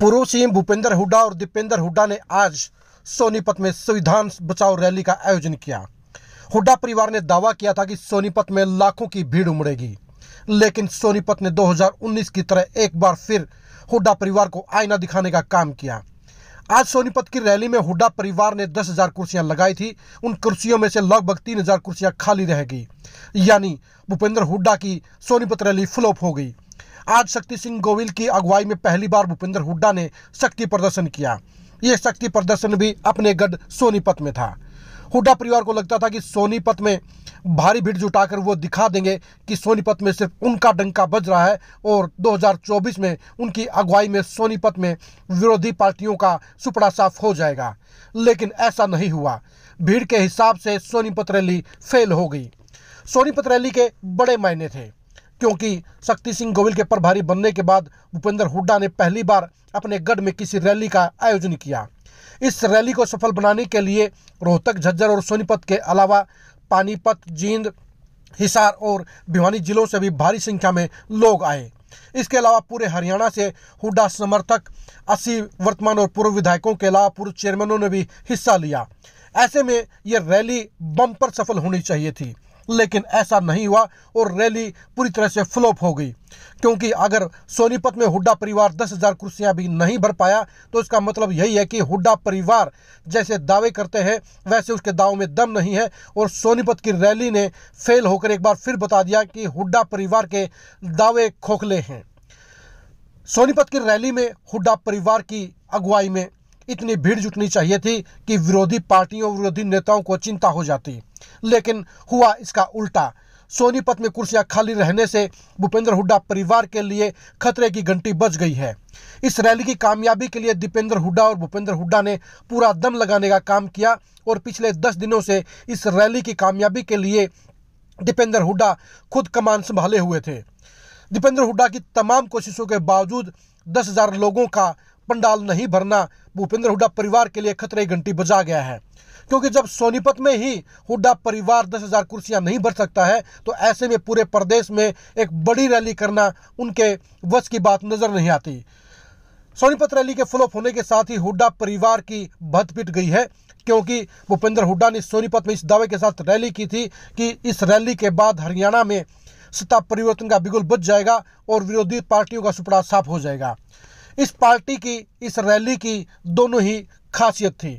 पूर्व सीएम भूपेंद्र हुड्डा और दीपेंद्र हुड्डा ने आज सोनीपत में संविधान बचाओ रैली का आयोजन किया हुड्डा परिवार ने दावा किया था कि सोनीपत में लाखों की भीड़ उमड़ेगी लेकिन सोनीपत ने 2019 की तरह एक बार फिर हुड्डा परिवार को आईना दिखाने का काम किया आज सोनीपत की रैली में हुड्डा परिवार ने दस हजार कुर्सियां लगाई थी उन कुर्सियों में से लगभग तीन हजार कुर्सियां खाली रह गई यानी भूपेंद्र हुड्डा की सोनीपत रैली फ्लॉप हो गई आज शक्ति सिंह गोविल की अगुवाई में पहली बार भूपेंद्र हुड्डा ने शक्ति प्रदर्शन किया यह शक्ति प्रदर्शन भी अपने गढ़ सोनीपत में था हुड्डा परिवार को लगता था कि सोनीपत में भारी भीड़ जुटाकर वो दिखा देंगे कि सोनीपत में सिर्फ उनका डंका बज रहा है और 2024 में उनकी अगुवाई में सोनीपत में विरोधी पार्टियों का सुपड़ा साफ हो जाएगा लेकिन ऐसा नहीं हुआ भीड़ के हिसाब से सोनीपत रैली फेल हो गई सोनीपत रैली के बड़े मायने थे क्योंकि शक्ति सिंह गोविल के प्रभारी बनने के बाद भूपेंद्र हुड्डा ने पहली बार अपने गढ़ में किसी रैली का आयोजन किया इस रैली को सफल बनाने के लिए रोहतक झज्जर और सोनीपत के अलावा पानीपत जींद हिसार और भिवानी जिलों से भी भारी संख्या में लोग आए इसके अलावा पूरे हरियाणा से हुड्डा समर्थक अस्सी वर्तमान और पूर्व विधायकों के अलावा पूर्व चेयरमैनों ने भी हिस्सा लिया ऐसे में ये रैली बम पर सफल होनी चाहिए थी लेकिन ऐसा नहीं हुआ और रैली पूरी तरह से फ्लॉप हो गई क्योंकि अगर सोनीपत में हुड्डा परिवार दस हजार कुर्सियां भी नहीं भर पाया तो इसका मतलब यही है कि हुड्डा परिवार जैसे दावे करते हैं वैसे उसके दाव में दम नहीं है और सोनीपत की रैली ने फेल होकर एक बार फिर बता दिया कि हुड्डा परिवार के दावे खोखले हैं सोनीपत की रैली में हुड्डा परिवार की अगुवाई में इतनी भीड़ जुटनी चाहिए थी कि विरोधी पार्टियों विरोधी नेताओं को चिंता हो जाती लेकिन हुआ इसका उल्टा सोनीपत में कुर्सियां खाली रहने से भूपेंद्र हुड्डा परिवार के लिए खतरे की घंटी बज गई है इस रैली की कामयाबी के लिए दीपेंद्र हुड्डा और भूपेंद्र हुड्डा ने पूरा दम लगाने का काम किया और पिछले दस दिनों से इस रैली की कामयाबी के लिए दीपेंद्र हुड्डा खुद कमान संभाले हुए थे दीपेंद्र हुड्डा की तमाम कोशिशों के बावजूद दस हजार लोगों का पंडाल नहीं भरना भूपेंद्र हुड्डा परिवार के लिए खतरे की घंटी बजा गया है क्योंकि जब सोनीपत में ही हुड्डा परिवार दस हजार कुर्सियां नहीं भर सकता है तो ऐसे में पूरे प्रदेश में एक बड़ी रैली करना उनके वश की बात नजर नहीं आती सोनीपत रैली के फ्लोप होने के साथ ही हुड्डा परिवार की भत पिट गई है क्योंकि भूपेंद्र हुड्डा ने सोनीपत में इस दावे के साथ रैली की थी कि इस रैली के बाद हरियाणा में सत्ता परिवर्तन का बिगुल बच जाएगा और विरोधी पार्टियों का सुपड़ा साफ हो जाएगा इस पार्टी की इस रैली की दोनों ही खासियत थी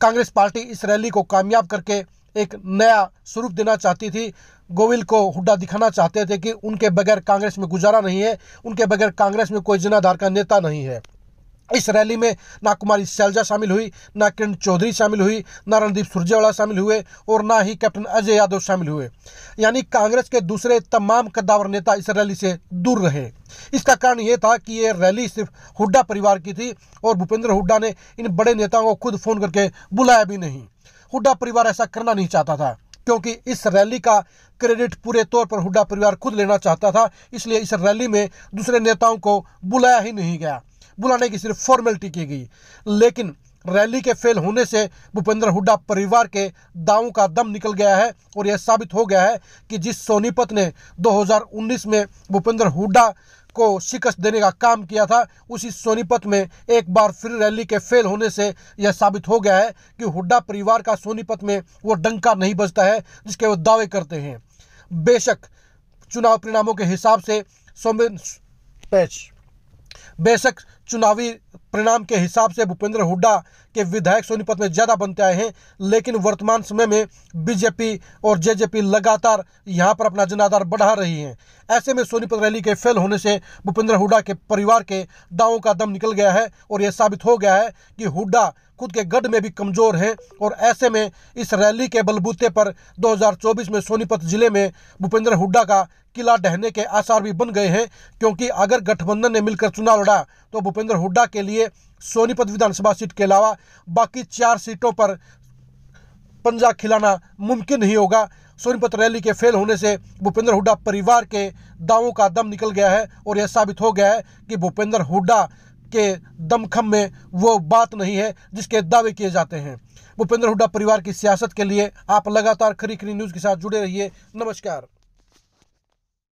कांग्रेस पार्टी इस रैली को कामयाब करके एक नया स्वरूप देना चाहती थी गोविल को हुड्डा दिखाना चाहते थे कि उनके बगैर कांग्रेस में गुजारा नहीं है उनके बगैर कांग्रेस में कोई जिनाधार का नेता नहीं है इस रैली में ना कुमारी सैलजा शामिल हुई ना किरण चौधरी शामिल हुई ना रणदीप सुरजेवाला शामिल हुए और ना ही कैप्टन अजय यादव शामिल हुए यानी कांग्रेस के दूसरे तमाम कद्दावर नेता इस रैली से दूर रहे इसका कारण यह था कि ये रैली सिर्फ हुड्डा परिवार की थी और भूपेंद्र हुड्डा ने इन बड़े नेताओं को खुद फोन करके बुलाया भी नहीं हुड्डा परिवार ऐसा करना नहीं चाहता था क्योंकि इस रैली का क्रेडिट पूरे तौर पर हुड्डा परिवार खुद लेना चाहता था इसलिए इस रैली में दूसरे नेताओं को बुलाया ही नहीं गया बुलाने की सिर्फ फॉर्मेलिटी की गई लेकिन रैली के फेल होने से भूपेंद्र हुड्डा परिवार के दावों का दम निकल गया है और यह साबित हो गया है कि जिस सोनीपत ने 2019 में भूपेंद्र हुड्डा को शिकस्त देने का काम किया था उसी सोनीपत में एक बार फिर रैली के फेल होने से यह साबित हो गया है कि हुड्डा परिवार का सोनीपत में वो डंका नहीं बजता है जिसके वो दावे करते हैं बेशक चुनाव परिणामों के हिसाब से सोमेन पैच बेशक चुनावी परिणाम के हिसाब से भूपेंद्र हुड्डा के विधायक सोनीपत में ज़्यादा बनते आए हैं लेकिन वर्तमान समय में बीजेपी और जेजेपी लगातार यहाँ पर अपना जनाधार बढ़ा रही हैं ऐसे में सोनीपत रैली के फेल होने से भूपेंद्र हुड्डा के परिवार के दावों का दम निकल गया है और यह साबित हो गया है कि हुड्डा खुद के गढ़ में भी कमज़ोर हैं और ऐसे में इस रैली के बलबूते पर 2024 में सोनीपत जिले में भूपेंद्र हुड्डा का किला ढहने के आसार भी बन गए हैं क्योंकि अगर गठबंधन ने मिलकर चुनाव लड़ा तो भूपेंद्र हुड्डा के लिए सोनीपत विधानसभा सीट के अलावा बाकी चार सीटों पर पंजा खिलाना मुमकिन नहीं होगा सोनीपत रैली के फेल होने से भूपेंद्र हुड्डा परिवार के दावों का दम निकल गया है और यह साबित हो गया है कि भूपेंद्र हुड्डा के दमखम में वो बात नहीं है जिसके दावे किए जाते हैं भूपेंद्र हुड्डा परिवार की सियासत के लिए आप लगातार खरी खरी न्यूज़ के साथ जुड़े रहिए नमस्कार